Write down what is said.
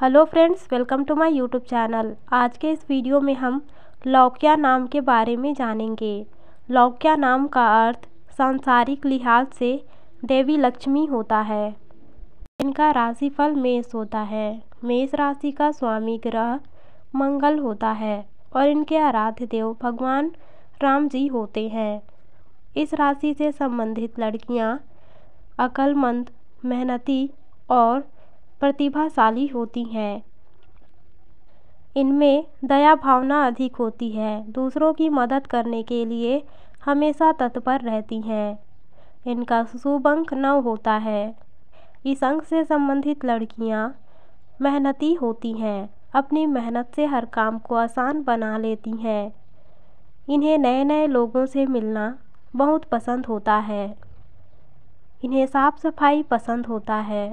hello friends welcome to my YouTube channel आज के इस वीडियो में हम लौकिया नाम के बारे में जानेंगे लौकिया नाम का अर्थ सांसारिक लिहाज से देवी लक्ष्मी होता है इनका राशिफल मेष होता है मेष राशि का स्वामी ग्रह मंगल होता है और इनके आराध्य देव भगवान राम जी होते हैं इस राशि से संबंधित लड़कियाँ अकलमंद मेहनती और प्रतिभाशाली होती हैं इनमें दया भावना अधिक होती है दूसरों की मदद करने के लिए हमेशा तत्पर रहती हैं इनका शुभ अंक नव होता है इस अंक से संबंधित लड़कियां मेहनती होती हैं अपनी मेहनत से हर काम को आसान बना लेती हैं इन्हें नए नए लोगों से मिलना बहुत पसंद होता है इन्हें साफ सफाई पसंद होता है